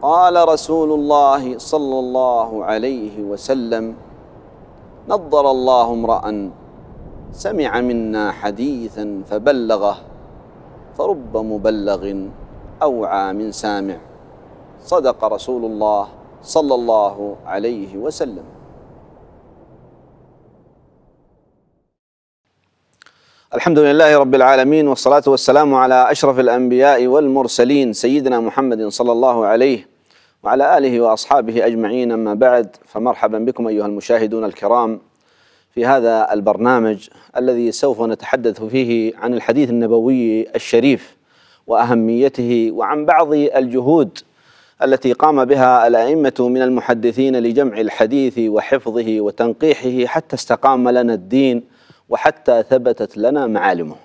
قال رسول الله صلى الله عليه وسلم نظر الله امرأ سمع منا حديثا فبلغه فرب مبلغ أوعى من سامع صدق رسول الله صلى الله عليه وسلم الحمد لله رب العالمين والصلاة والسلام على أشرف الأنبياء والمرسلين سيدنا محمد صلى الله عليه وعلى آله وأصحابه أجمعين أما بعد فمرحبا بكم أيها المشاهدون الكرام في هذا البرنامج الذي سوف نتحدث فيه عن الحديث النبوي الشريف وأهميته وعن بعض الجهود التي قام بها الأئمة من المحدثين لجمع الحديث وحفظه وتنقيحه حتى استقام لنا الدين وحتى ثبتت لنا معالمه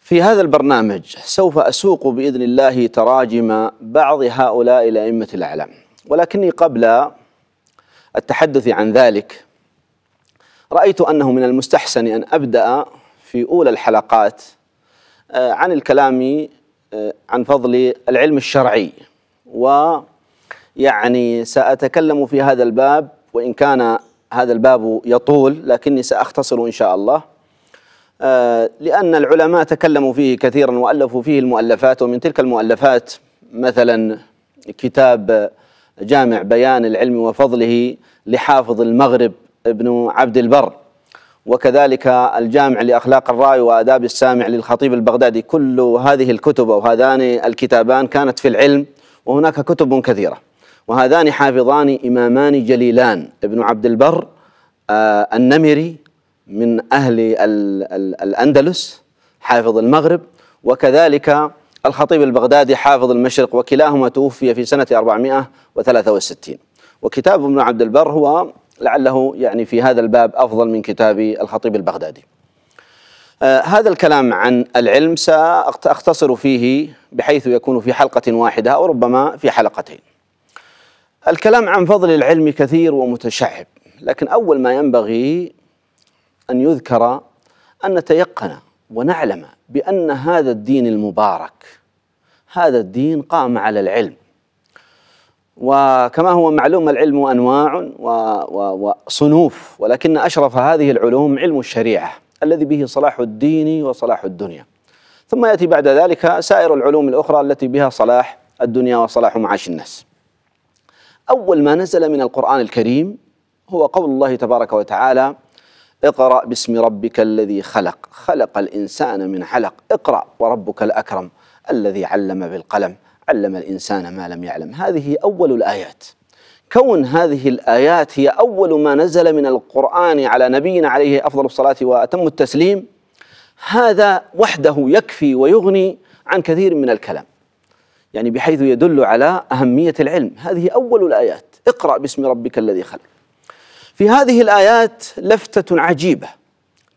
في هذا البرنامج سوف أسوق بإذن الله تراجم بعض هؤلاء الأئمة الأعلام ولكني قبل التحدث عن ذلك رأيت أنه من المستحسن أن أبدأ في أولى الحلقات آه، عن الكلام آه، عن فضل العلم الشرعي ويعني سأتكلم في هذا الباب وإن كان هذا الباب يطول لكني سأختصر إن شاء الله آه، لأن العلماء تكلموا فيه كثيرا وألفوا فيه المؤلفات ومن تلك المؤلفات مثلا كتاب جامع بيان العلم وفضله لحافظ المغرب ابن عبد البر وكذلك الجامع لأخلاق الراي وآداب السامع للخطيب البغدادي كل هذه الكتب أو هذان الكتابان كانت في العلم وهناك كتب كثيرة وهذان حافظان إمامان جليلان ابن عبد البر آه، النمري من أهل الأندلس حافظ المغرب وكذلك الخطيب البغدادي حافظ المشرق وكلاهما توفي في سنة 463 وكتاب ابن عبد البر هو لعله يعني في هذا الباب أفضل من كتاب الخطيب البغدادي آه هذا الكلام عن العلم سأختصر فيه بحيث يكون في حلقة واحدة أو ربما في حلقتين الكلام عن فضل العلم كثير ومتشعب لكن أول ما ينبغي أن يذكر أن نتيقن ونعلم بأن هذا الدين المبارك هذا الدين قام على العلم وكما هو معلوم العلم أنواع وصنوف ولكن أشرف هذه العلوم علم الشريعة الذي به صلاح الدين وصلاح الدنيا ثم يأتي بعد ذلك سائر العلوم الأخرى التي بها صلاح الدنيا وصلاح معاش الناس أول ما نزل من القرآن الكريم هو قول الله تبارك وتعالى اقرأ باسم ربك الذي خلق خلق الإنسان من علق اقرأ وربك الأكرم الذي علم بالقلم علم الإنسان ما لم يعلم هذه أول الآيات كون هذه الآيات هي أول ما نزل من القرآن على نبينا عليه أفضل الصلاة وأتم التسليم هذا وحده يكفي ويغني عن كثير من الكلام يعني بحيث يدل على أهمية العلم هذه أول الآيات اقرأ باسم ربك الذي خلق في هذه الآيات لفتة عجيبة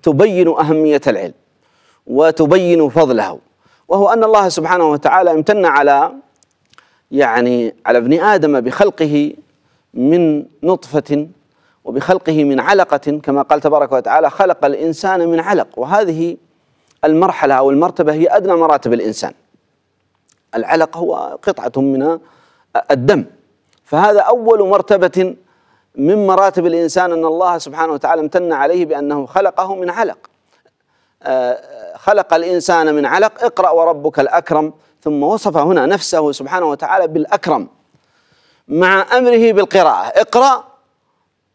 تبين أهمية العلم وتبين فضله وهو أن الله سبحانه وتعالى امتن على يعني على ابن آدم بخلقه من نطفة وبخلقه من علقة كما قال تبارك وتعالى خلق الإنسان من علق وهذه المرحلة أو المرتبة هي أدنى مراتب الإنسان العلقة هو قطعة من الدم فهذا أول مرتبة من مراتب الإنسان أن الله سبحانه وتعالى امتن عليه بأنه خلقه من علق آه، خلق الإنسان من علق اقرأ وربك الأكرم ثم وصف هنا نفسه سبحانه وتعالى بالأكرم مع أمره بالقراءة اقرأ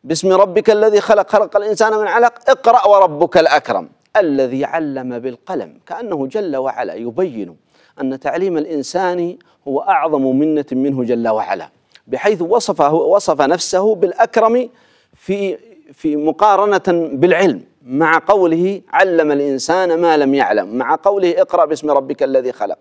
باسم ربك الذي خلق خلق الإنسان من علق اقرأ وربك الأكرم الذي علم بالقلم كأنه جل وعلا يبين أن تعليم الإنسان هو أعظم منة منه جل وعلا بحيث وصفه وصف نفسه بالأكرم في في مقارنة بالعلم مع قوله علم الإنسان ما لم يعلم مع قوله اقرأ باسم ربك الذي خلق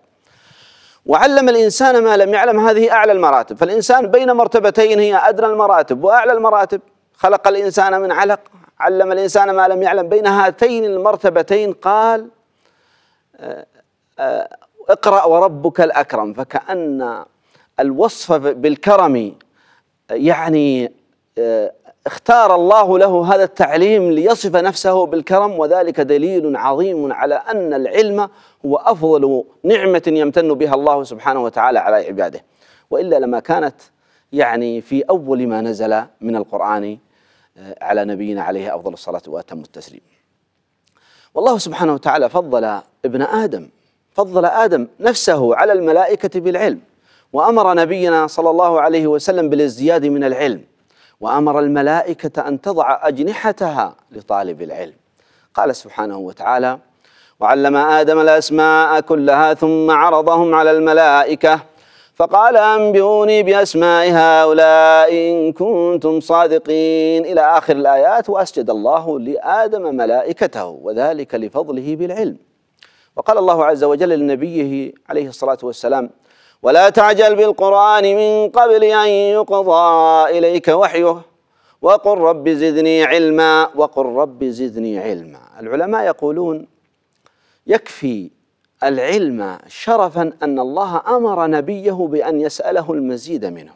وعلم الإنسان ما لم يعلم هذه أعلى المراتب فالإنسان بين مرتبتين هي أدنى المراتب وأعلى المراتب خلق الإنسان من علق علم الإنسان ما لم يعلم بين هاتين المرتبتين قال آه، آه، اقرأ وربك الأكرم فكأن الوصف بالكرم يعني آه، اختار الله له هذا التعليم ليصف نفسه بالكرم وذلك دليل عظيم على ان العلم هو افضل نعمه يمتن بها الله سبحانه وتعالى على عباده والا لما كانت يعني في اول ما نزل من القران آه، على نبينا عليه أفضل الصلاة وأتم التسليم والله سبحانه وتعالى فضل ابن آدم فضل آدم نفسه على الملائكة بالعلم وأمر نبينا صلى الله عليه وسلم بالازدياد من العلم وأمر الملائكة أن تضع أجنحتها لطالب العلم قال سبحانه وتعالى وعلم آدم الأسماء كلها ثم عرضهم على الملائكة فقال أنبئوني بأسماء هؤلاء إن كنتم صادقين إلى آخر الآيات وأسجد الله لآدم ملائكته وذلك لفضله بالعلم وقال الله عز وجل لنبيه عليه الصلاة والسلام ولا تعجل بالقرآن من قبل أن يقضى إليك وحيه وقل رب زدني علما وقل رب زدني علما العلماء يقولون يكفي العلم شرفا أن الله أمر نبيه بأن يسأله المزيد منه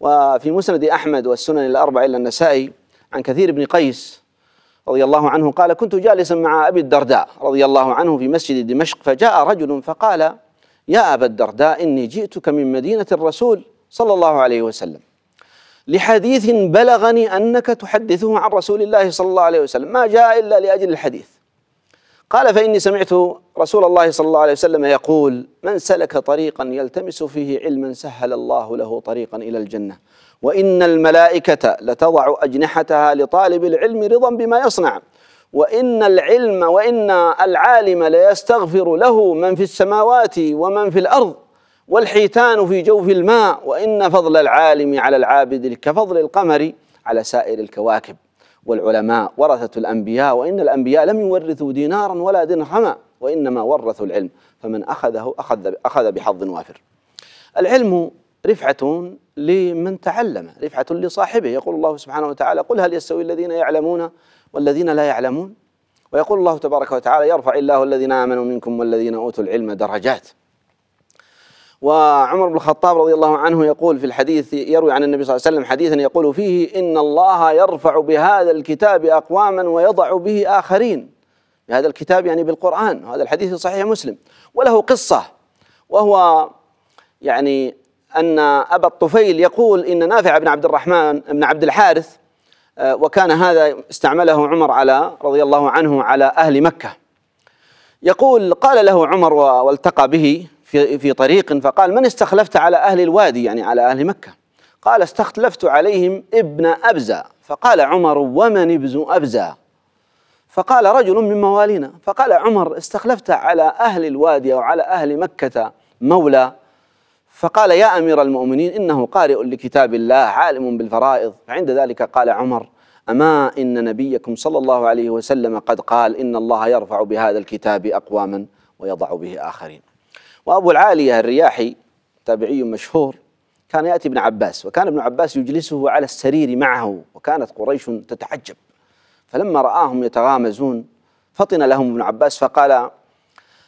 وفي مسند أحمد والسنن الأربع إلا النسائي عن كثير بن قيس رضي الله عنه قال كنت جالسا مع أبي الدرداء رضي الله عنه في مسجد دمشق فجاء رجل فقال يا أبا الدرداء إني جئتك من مدينة الرسول صلى الله عليه وسلم لحديث بلغني أنك تحدثه عن رسول الله صلى الله عليه وسلم ما جاء إلا لأجل الحديث قال فإني سمعت رسول الله صلى الله عليه وسلم يقول من سلك طريقا يلتمس فيه علما سهل الله له طريقا إلى الجنة وإن الملائكة لتضع أجنحتها لطالب العلم رضا بما يصنع وإن العلم وإن العالم ليستغفر له من في السماوات ومن في الأرض والحيتان في جوف الماء وإن فضل العالم على العابد كفضل القمر على سائر الكواكب والعلماء ورثة الأنبياء وإن الأنبياء لم يورثوا دينارا ولا درهما وإنما ورثوا العلم فمن أخذه أخذ أخذ بحظ وافر. العلم رفعة لمن تعلم رفعة لصاحبه يقول الله سبحانه وتعالى قل هل يستوي الذين يعلمون والذين لا يعلمون ويقول الله تبارك وتعالى يرفع الله الذين آمنوا منكم والذين أوتوا العلم درجات وعمر بن الخطاب رضي الله عنه يقول في الحديث يروي عن النبي صلى الله عليه وسلم حديثا يقول فيه إن الله يرفع بهذا الكتاب أقواما ويضع به آخرين بهذا الكتاب يعني بالقرآن هذا الحديث صحيح مسلم وله قصة وهو يعني أن أبا الطفيل يقول إن نافع بن عبد الرحمن بن عبد الحارث آه، وكان هذا استعمله عمر على رضي الله عنه على أهل مكة يقول قال له عمر والتقى به في في طريق فقال من استخلفت على أهل الوادي يعني على أهل مكة قال استخلفت عليهم ابن ابزا فقال عمر ومن ابن ابزا فقال رجل من موالينا فقال عمر استخلفت على أهل الوادي او على أهل مكة مولى فقال يا أمير المؤمنين إنه قارئ لكتاب الله عالم بالفرائض فعند ذلك قال عمر أما إن نبيكم صلى الله عليه وسلم قد قال إن الله يرفع بهذا الكتاب أقواما ويضع به آخرين وأبو العالية الرياحي تابعي مشهور كان يأتي ابن عباس وكان ابن عباس يجلسه على السرير معه وكانت قريش تتعجب فلما رآهم يتغامزون فطن لهم ابن عباس فقال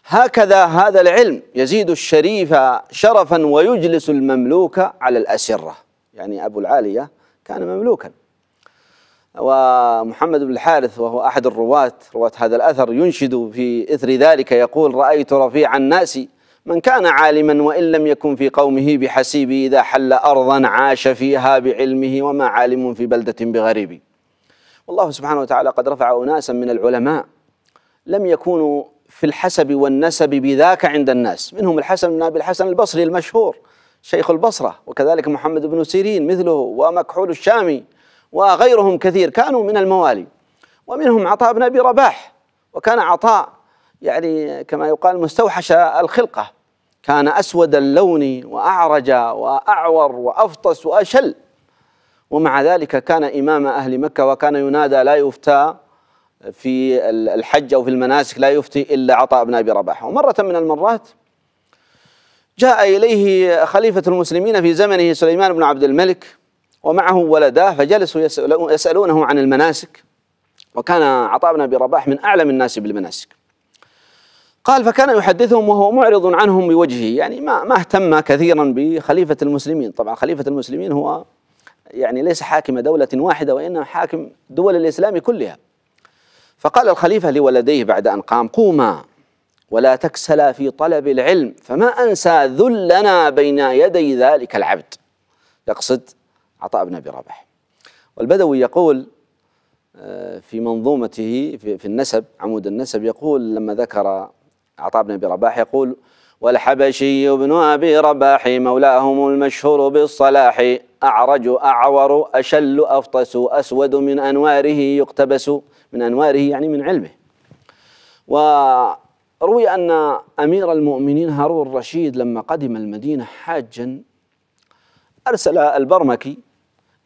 هكذا هذا العلم يزيد الشريف شرفا ويجلس المملوك على الأسرة يعني أبو العالية كان مملوكا ومحمد بن الحارث وهو أحد الرواة رواة هذا الأثر ينشد في إثر ذلك يقول رأيت رفيع الناس من كان عالما وإن لم يكن في قومه بحسيب إذا حل أرضا عاش فيها بعلمه وما عالم في بلدة بغريب والله سبحانه وتعالى قد رفع أناسا من العلماء لم يكونوا في الحسب والنسب بذاك عند الناس منهم الحسن بن أبي الحسن البصري المشهور شيخ البصرة وكذلك محمد بن سيرين مثله ومكحول الشامي وغيرهم كثير كانوا من الموالي ومنهم عطاء بن أبي رباح وكان عطاء يعني كما يقال مستوحش الخلقة كان أسود اللون وأعرج وأعور وأفطس وأشل ومع ذلك كان إمام أهل مكة وكان ينادى لا يفتى في الحج أو في المناسك لا يفتي إلا عطاء بن أبي رباح ومرة من المرات جاء إليه خليفة المسلمين في زمنه سليمان بن عبد الملك ومعه ولداه فجلسوا يسألونه عن المناسك وكان عطاء بن أبي رباح من أعلم الناس بالمناسك قال فكان يحدثهم وهو معرض عنهم بوجهه يعني ما ما اهتم كثيرا بخليفه المسلمين طبعا خليفه المسلمين هو يعني ليس حاكم دوله واحده وانما حاكم دول الاسلام كلها فقال الخليفه لولديه بعد ان قام قوما ولا تكسلا في طلب العلم فما انسى ذلنا بين يدي ذلك العبد يقصد عطاء بن ابي رباح والبدوي يقول آه، في منظومته في النسب عمود النسب يقول لما ذكر عطاء بن أبي رباح يقول والحبشي بن أبي رباح مولاهم المشهور بالصلاح أعرج أعور أشل أفطس أسود من أنواره يقتبس من أنواره يعني من علمه وروي أن أمير المؤمنين هارون الرشيد لما قدم المدينة حاجا أرسل البرمكي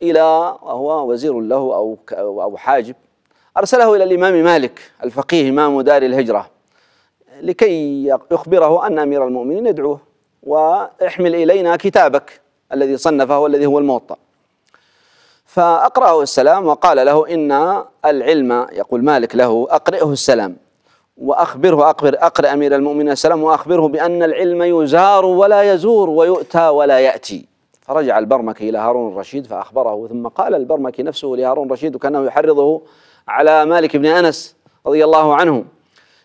إلى وهو وزير له أو أو حاجب أرسله إلى الإمام مالك الفقيه إمام دار الهجرة لكي يخبره أن أمير المؤمنين يدعوه واحمل إلينا كتابك الذي صنفه والذي هو الموطأ فأقرأه السلام وقال له إن العلم يقول مالك له أقرئه السلام وأخبره أقبر أقرأ أمير المؤمنين السلام وأخبره بأن العلم يزار ولا يزور ويؤتى ولا يأتي فرجع البرمكي إلى هارون الرشيد فأخبره ثم قال البرمكي نفسه لهارون الرشيد وكأنه يحرضه على مالك بن أنس رضي الله عنه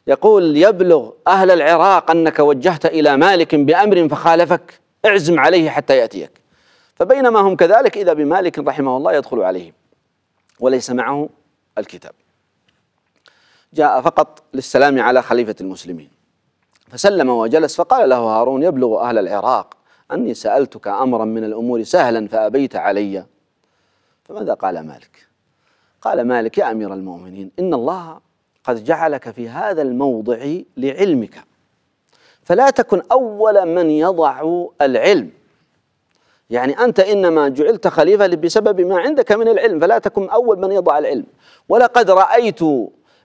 يقول يبلغ أهل العراق أنك وجهت إلى مالك بأمر فخالفك اعزم عليه حتى يأتيك فبينما هم كذلك إذا بمالك رحمه الله يدخل عليهم وليس معه الكتاب جاء فقط للسلام على خليفة المسلمين فسلم وجلس فقال له هارون يبلغ أهل العراق أني سألتك أمرا من الأمور سهلا فأبيت علي فماذا قال مالك قال مالك يا أمير المؤمنين إن الله قد جعلك في هذا الموضع لعلمك فلا تكن أول من يضع العلم يعني أنت إنما جعلت خليفة بسبب ما عندك من العلم فلا تكن أول من يضع العلم ولقد رأيت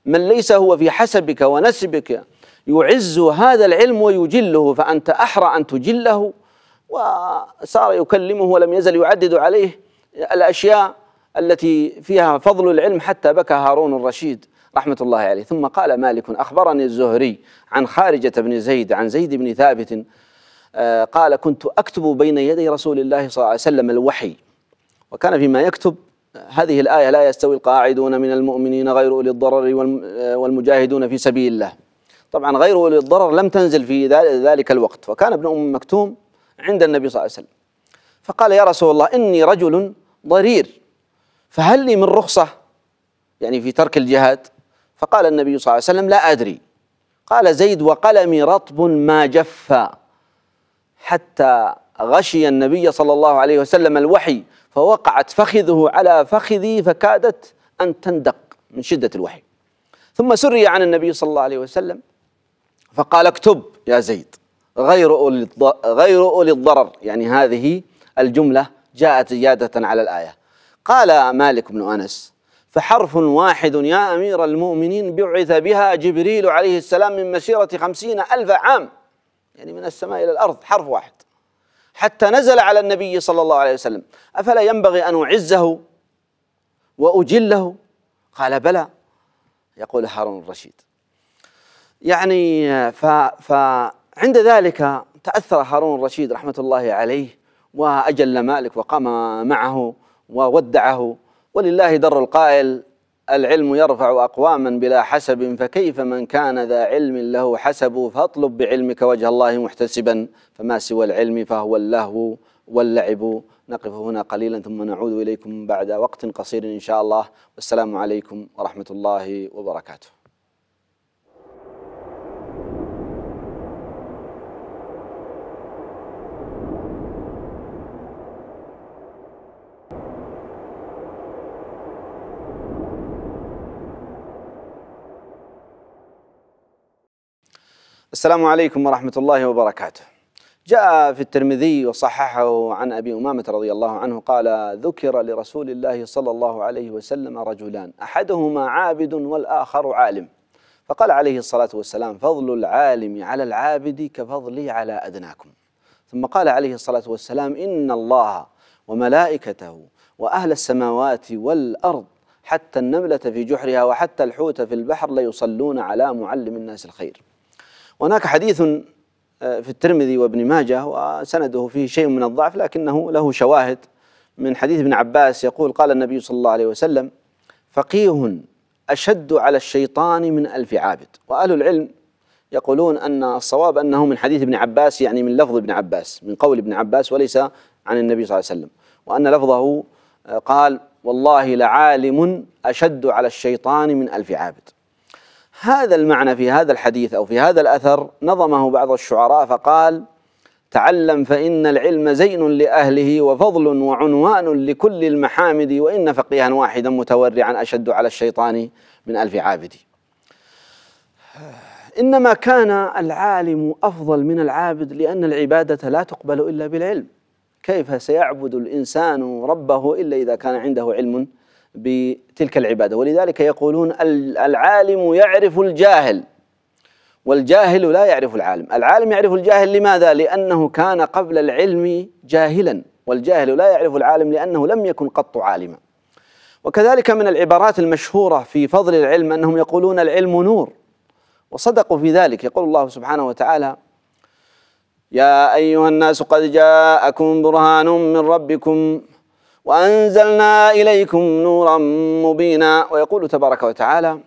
من ليس هو في حسبك ونسبك يعز هذا العلم ويجله فأنت أحرى أن تجله وصار يكلمه ولم يزل يعدد عليه الأشياء التي فيها فضل العلم حتى بكى هارون الرشيد رحمة الله عليه ثم قال مالك أخبرني الزهري عن خارجة بن زيد عن زيد بن ثابت آه، قال كنت أكتب بين يدي رسول الله صلى الله عليه وسلم الوحي وكان فيما يكتب هذه الآية لا يستوي القاعدون من المؤمنين غير أولي الضرر آه، والمجاهدون في سبيل الله طبعا غير أولي الضرر لم تنزل في ذلك الوقت وكان ابن أم مكتوم عند النبي صلى الله عليه وسلم فقال يا رسول الله إني رجل ضرير فهل لي من رخصة يعني في ترك الجهاد فقال النبي صلى الله عليه وسلم لا أدري قال زيد وقلمي رطب ما جف حتى غشي النبي صلى الله عليه وسلم الوحي فوقعت فخذه على فخذي فكادت أن تندق من شدة الوحي ثم سري عن النبي صلى الله عليه وسلم فقال اكتب يا زيد غير أولي غير أولي الضرر يعني هذه الجملة جاءت زيادة على الآية قال مالك بن أنس فحرف واحد يا أمير المؤمنين بعث بها جبريل عليه السلام من مسيرة خمسين ألف عام يعني من السماء إلى الأرض حرف واحد حتى نزل على النبي صلى الله عليه وسلم أفلا ينبغي أن أعزه وأجله قال بلى يقول هارون الرشيد يعني ف فعند ذلك تأثر هارون الرشيد رحمة الله عليه وأجل مالك وقام معه وودعه ولله در القائل العلم يرفع أقواما بلا حسب فكيف من كان ذا علم له حسب فاطلب بعلمك وجه الله محتسبا فما سوى العلم فهو اللهو واللعب نقف هنا قليلا ثم نعود إليكم بعد وقت قصير إن شاء الله والسلام عليكم ورحمة الله وبركاته السلام عليكم ورحمة الله وبركاته جاء في الترمذي وصححه عن أبي أمامة رضي الله عنه قال ذكر لرسول الله صلى الله عليه وسلم رجلان أحدهما عابد والآخر عالم فقال عليه الصلاة والسلام فضل العالم على العابد كفضلي على أدناكم ثم قال عليه الصلاة والسلام إن الله وملائكته وأهل السماوات والأرض حتى النملة في جحرها وحتى الحوت في البحر ليصلون على معلم الناس الخير وهناك حديث آه، في الترمذي وابن ماجه وسنده فيه شيء من الضعف لكنه له شواهد من حديث ابن عباس يقول قال النبي صلى الله عليه وسلم فقيه أشد على الشيطان من ألف عابد وأهل العلم يقولون أن الصواب أنه من حديث ابن عباس يعني من لفظ ابن عباس من قول ابن عباس وليس عن النبي صلى الله عليه وسلم وأن لفظه آه، قال والله لعالم أشد على الشيطان من ألف عابد هذا المعنى في هذا الحديث أو في هذا الأثر نظمه بعض الشعراء فقال تعلم فإن العلم زين لأهله وفضل وعنوان لكل المحامد وإن فقيها واحدا متورعا أشد على الشيطان من ألف عابد إنما كان العالم أفضل من العابد لأن العبادة لا تقبل إلا بالعلم كيف سيعبد الإنسان ربه إلا إذا كان عنده علم بتلك العبادة ولذلك يقولون العالم يعرف الجاهل والجاهل لا يعرف العالم العالم يعرف الجاهل لماذا؟ لأنه كان قبل العلم جاهلا والجاهل لا يعرف العالم لأنه لم يكن قط عالما وكذلك من العبارات المشهورة في فضل العلم أنهم يقولون العلم نور وصدقوا في ذلك يقول الله سبحانه وتعالى يا أيها الناس قد جاءكم برهان من ربكم وأنزلنا إليكم نورا مبينا ويقول تبارك وتعالى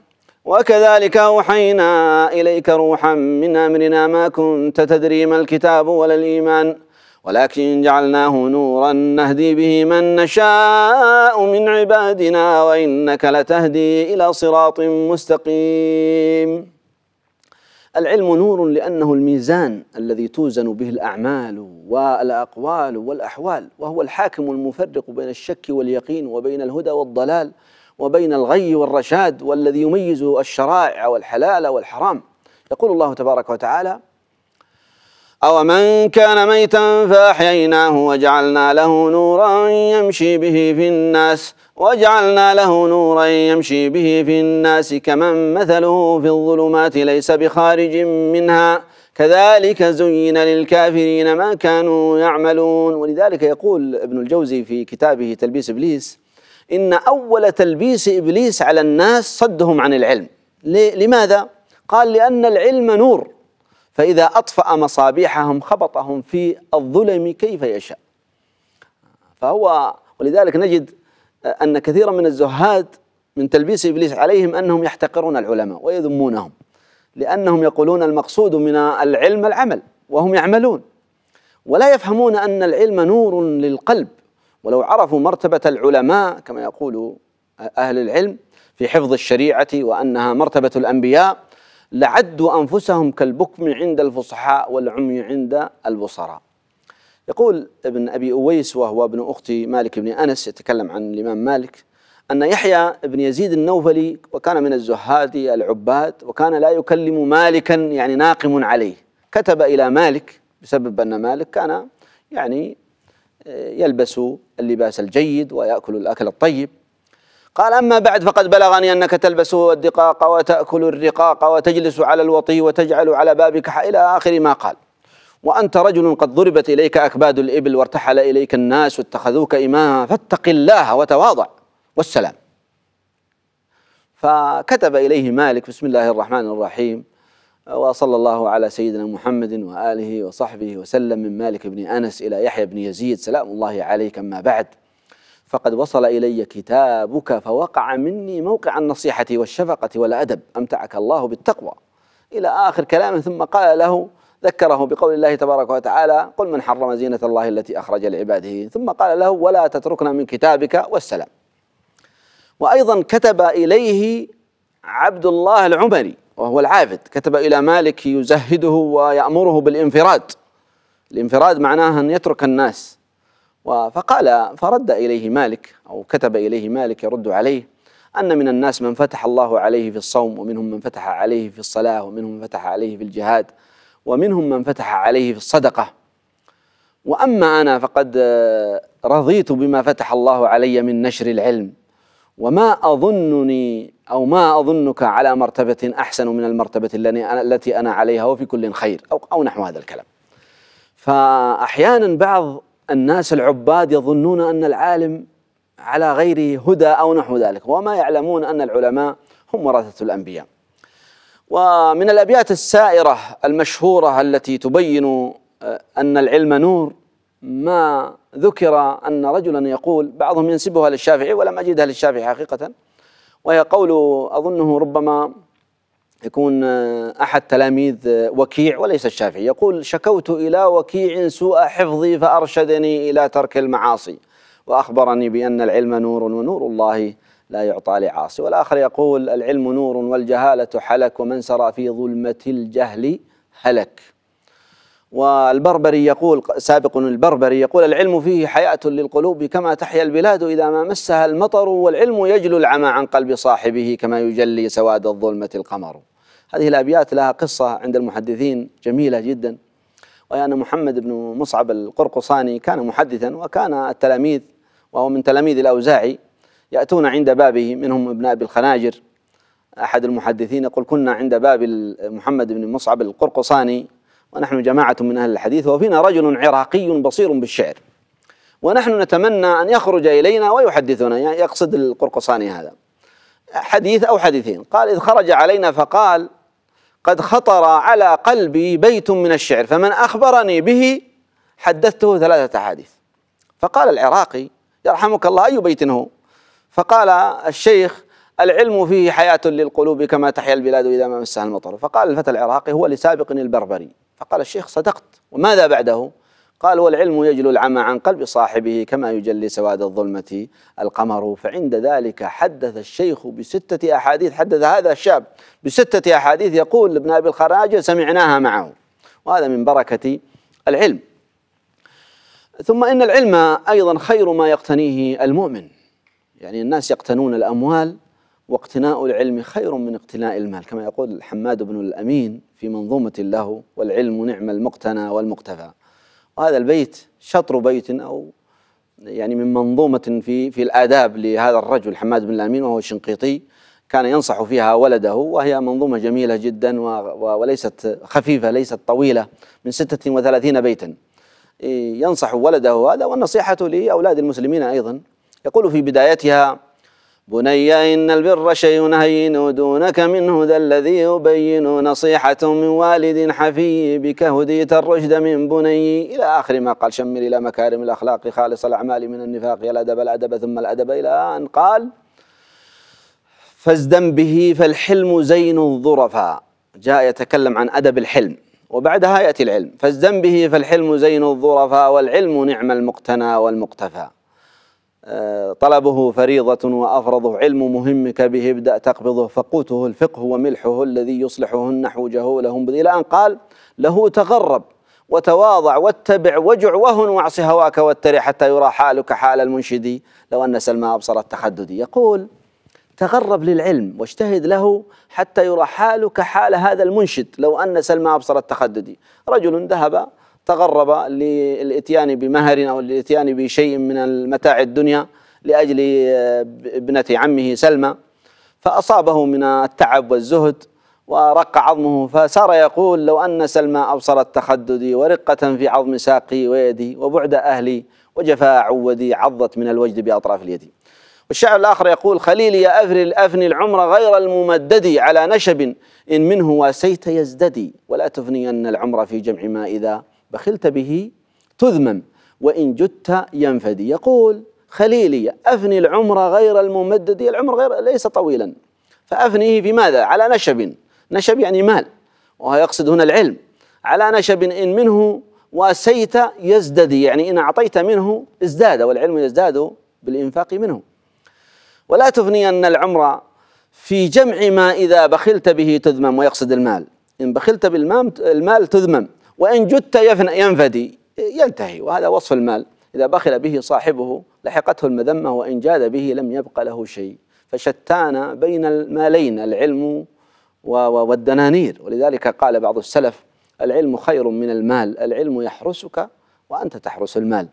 وكذلك أوحينا إليك روحا من أمرنا ما كنت تدري ما الكتاب ولا الإيمان ولكن جعلناه نورا نهدي به من نشاء من عبادنا وإنك لتهدي إلى صراط مستقيم العلم نور لأنه الميزان الذي توزن به الأعمال والأقوال والأحوال وهو الحاكم المفرق بين الشك واليقين وبين الهدى والضلال وبين الغي والرشاد والذي يميز الشرائع والحلال والحرام يقول الله تبارك وتعالى أو من كان ميتا فأحييناه وجعلنا له نورا يمشي به في الناس وجعلنا له نورا يمشي به في الناس كمن مثله في الظلمات ليس بخارج منها كذلك زين للكافرين ما كانوا يعملون ولذلك يقول ابن الجوزي في كتابه تلبيس إبليس إن أول تلبيس إبليس على الناس صدهم عن العلم لماذا؟ قال لأن العلم نور فإذا أطفأ مصابيحهم خبطهم في الظلم كيف يشاء فهو ولذلك نجد أن كثيرا من الزهاد من تلبيس إبليس عليهم أنهم يحتقرون العلماء ويذمونهم لأنهم يقولون المقصود من العلم العمل وهم يعملون ولا يفهمون أن العلم نور للقلب ولو عرفوا مرتبة العلماء كما يقول أهل العلم في حفظ الشريعة وأنها مرتبة الأنبياء لعدوا أنفسهم كالبكم عند الفصحاء والعمي عند البصراء يقول ابن أبي أويس وهو ابن أخت مالك بن أنس يتكلم عن الإمام مالك أن يحيى بن يزيد النوفلي وكان من الزهاد العباد وكان لا يكلم مالكا يعني ناقم عليه كتب إلى مالك بسبب أن مالك كان يعني آه، يلبس اللباس الجيد ويأكل الأكل الطيب قال أما بعد فقد بلغني أنك تلبس الدقاق وتأكل الرقاق وتجلس على الوطي وتجعل على بابك إلى آخر ما قال وأنت رجل قد ضربت إليك أكباد الإبل وارتحل إليك الناس واتخذوك إماما فاتق الله وتواضع والسلام فكتب إليه مالك بسم الله الرحمن الرحيم وصلى الله على سيدنا محمد وآله وصحبه وسلم من مالك بن أنس إلى يحيى بن يزيد سلام الله عليك أما بعد فقد وصل إلي كتابك فوقع مني موقع النصيحة والشفقة والأدب أمتعك الله بالتقوى إلى آخر كلامه ثم قال له ذكره بقول الله تبارك وتعالى قل من حرم زينة الله التي أخرج لعباده ثم قال له ولا تتركنا من كتابك والسلام وأيضا كتب إليه عبد الله العمري وهو العابد كتب إلى مالك يزهده ويأمره بالانفراد الانفراد معناه أن يترك الناس فقال فرد إليه مالك أو كتب إليه مالك يرد عليه أن من الناس من فتح الله عليه في الصوم ومنهم من فتح عليه في الصلاة ومنهم من فتح عليه في الجهاد ومنهم من فتح عليه في الصدقة وأما أنا فقد آه، رضيت بما فتح الله علي من نشر العلم وما أظنني أو ما أظنك على مرتبة أحسن من المرتبة التي أنا عليها وفي كل خير أو, أو نحو هذا الكلام فأحيانا بعض الناس العباد يظنون أن العالم على غير هدى أو نحو ذلك وما يعلمون أن العلماء هم ورثة الأنبياء ومن الأبيات السائرة المشهورة التي تبين آه، أن العلم نور ما ذكر أن رجلا يقول بعضهم ينسبها للشافعي ولم أجدها للشافعي حقيقة وهي قول أظنه ربما يكون آه، أحد تلاميذ آه، وكيع وليس الشافعي يقول شكوت إلى وكيع سوء حفظي فأرشدني إلى ترك المعاصي وأخبرني بأن العلم نور ونور الله لا يعطى لعاصي والآخر يقول العلم نور والجهالة حلك ومن سرى في ظلمة الجهل هلك والبربري يقول سابق البربري يقول العلم فيه حياة للقلوب كما تحيا البلاد إذا ما مسها المطر والعلم يجلو العمى عن قلب صاحبه كما يجلي سواد الظلمة القمر هذه الأبيات لها قصة عند المحدثين جميلة جدا وهي أن محمد بن مصعب القرقصاني كان محدثا وكان التلاميذ وهو من تلاميذ الأوزاعي يأتون عند بابه منهم ابن أبي الخناجر أحد المحدثين يقول كنا عند باب محمد بن مصعب القرقصاني ونحن جماعة من أهل الحديث وفينا رجل عراقي بصير بالشعر ونحن نتمنى أن يخرج إلينا ويحدثنا يعني يقصد القرقصاني هذا حديث أو حديثين قال إذ خرج علينا فقال قد خطر على قلبي بيت من الشعر فمن أخبرني به حدثته ثلاثة أحاديث فقال العراقي يرحمك الله أي بيت هو فقال الشيخ العلم فيه حياة للقلوب كما تحيا البلاد إذا ما مسها المطر فقال الفتى العراقي هو لسابق البربري فقال الشيخ صدقت وماذا بعده قال والعلم يجلو العمى عن قلب صاحبه كما يجلي سواد الظلمة القمر فعند ذلك حدث الشيخ بستة أحاديث حدث هذا الشاب بستة أحاديث يقول لابن أبي الخراجة سمعناها معه وهذا من بركة العلم ثم إن العلم أيضا خير ما يقتنيه المؤمن يعني الناس يقتنون الأموال واقتناء العلم خير من اقتناء المال كما يقول الحماد بن الأمين في منظومة له والعلم نعم المقتنى والمقتفى وهذا البيت شطر بيت أو يعني من منظومة في في الآداب لهذا الرجل حماد بن الأمين وهو شنقيطي كان ينصح فيها ولده وهي منظومة جميلة جدا وليست خفيفة ليست طويلة من 36 بيتا إيه، ينصح ولده هذا والنصيحة لأولاد المسلمين أيضا يقول في بدايتها بني إن البر شيء هين دونك منه ذا الذي يبين نصيحة من والد حفي بك هديت الرشد من بني إلى آخر ما قال شمل إلى مكارم الأخلاق خالص الأعمال من النفاق الأدب الأدب ثم الأدب إلى أن قال فازدم به فالحلم زين الظرفاء جاء يتكلم عن أدب الحلم وبعدها يأتي العلم فازدم به فالحلم زين الظرفاء والعلم نعم المقتنى والمقتفى طلبه فريضة وأفرضه علم مهمك به ابدأ تقبضه فقوته الفقه وملحه الذي يصلحه النحو جهولهم إلى أن قال له تغرب وتواضع واتبع وجع وهن واعص هواك واتري حتى يرى حالك حال المنشد لو أن سلمى أبصر التخددي يقول تغرب للعلم واجتهد له حتى يرى حالك حال هذا المنشد لو أن سلمى أبصر التخددي رجل ذهب تغرب للاتيان بمهر او للاتيان بشيء من المتاع الدنيا لاجل آه، ابنه عمه سلمى فاصابه من التعب والزهد ورق عظمه فسار يقول لو أن سلمى أبصرت تخددي ورقة في عظم ساقي ويدي وبعد أهلي وجفاء عودي عضت من الوجد بأطراف اليد والشاعر الآخر يقول خليلي يا أفري الأفني العمر غير الممدد على نشب إن منه واسيت يزددي ولا تفنين العمر في جمع ما إذا بخلت به تذمم وإن جدت ينفدي يقول خليلي أفني العمر غير الممدد العمر غير ليس طويلا فأفنيه في ماذا على نشب نشب يعني مال وهو يقصد هنا العلم على نشب إن منه واسيت يزددي يعني إن أعطيت منه ازداد والعلم يزداد بالإنفاق منه ولا تفنين العمر في جمع ما إذا بخلت به تذمم ويقصد المال إن بخلت بالمال المال تذمم وإن جدت ينفدي ينتهي وهذا وصف المال إذا بخل به صاحبه لحقته المذمة وإن جاد به لم يبق له شيء فشتان بين المالين العلم والدنانير ولذلك قال بعض السلف العلم خير من المال العلم يحرسك وأنت تحرس المال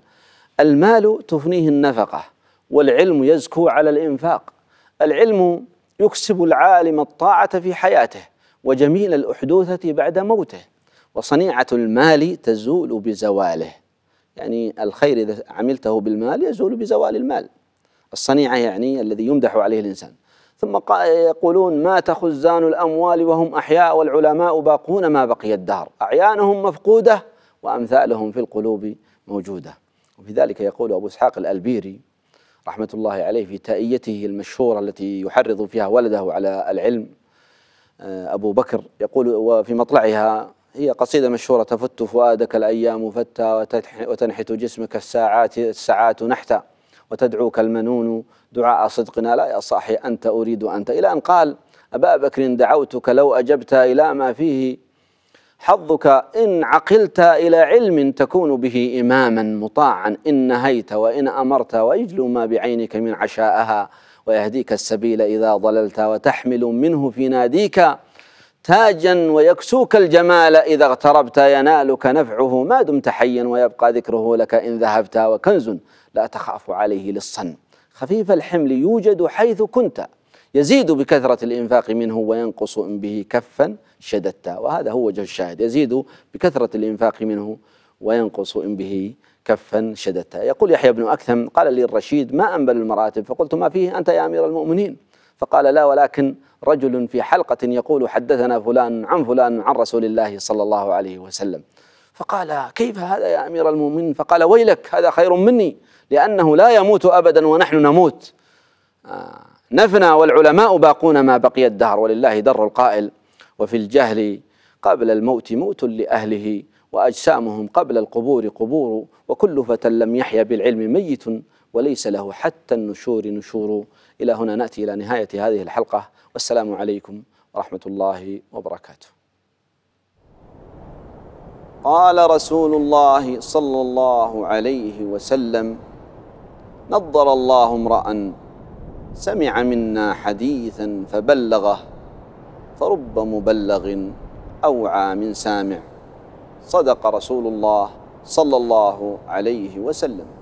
المال تفنيه النفقة والعلم يزكو على الإنفاق العلم يكسب العالم الطاعة في حياته وجميل الأحدوثة بعد موته وصنيعة المال تزول بزواله يعني الخير إذا عملته بالمال يزول بزوال المال الصنيعة يعني الذي يمدح عليه الإنسان ثم يقولون مات خزان الأموال وهم أحياء والعلماء باقون ما بقي الدهر أعيانهم مفقودة وأمثالهم في القلوب موجودة وفي ذلك يقول أبو إسحاق الألبيري رحمة الله عليه في تائيته المشهورة التي يحرض فيها ولده على العلم آه، أبو بكر يقول وفي مطلعها هي قصيدة مشهورة تفت فؤادك الأيام فتى وتنحت جسمك الساعات الساعات نحتا وتدعوك المنون دعاء صدقنا لا يا صاحي أنت أريد أنت إلى أن قال أبا بكر دعوتك لو أجبت إلى ما فيه حظك إن عقلت إلى علم تكون به إماما مطاعا إن نهيت وإن أمرت ويجلو ما بعينك من عشاءها ويهديك السبيل إذا ضللت وتحمل منه في ناديك تاجا ويكسوك الجمال إذا اغتربت ينالك نفعه ما دمت حيا ويبقى ذكره لك إن ذهبت وكنز لا تخاف عليه للصن خفيف الحمل يوجد حيث كنت يزيد بكثرة الإنفاق منه وينقص إن به كفا شددت وهذا هو وجه الشاهد يزيد بكثرة الإنفاق منه وينقص إن به كفا شددت يقول يحيى بن أكثم قال لي الرشيد ما أنبل المراتب فقلت ما فيه أنت يا أمير المؤمنين فقال لا ولكن رجل في حلقة يقول حدثنا فلان عن فلان عن رسول الله صلى الله عليه وسلم فقال كيف هذا يا أمير المؤمنين فقال ويلك هذا خير مني لأنه لا يموت أبدا ونحن نموت آه، نفنى والعلماء باقون ما بقي الدهر ولله در القائل وفي الجهل قبل الموت موت لأهله وأجسامهم قبل القبور قبور وكل فتى لم يحيا بالعلم ميت وليس له حتى النشور نشور إلى هنا نأتي إلى نهاية هذه الحلقة والسلام عليكم ورحمة الله وبركاته قال رسول الله صلى الله عليه وسلم نظر الله امرأ سمع منا حديثا فبلغه فرب مبلغ أوعى من سامع صدق رسول الله صلى الله عليه وسلم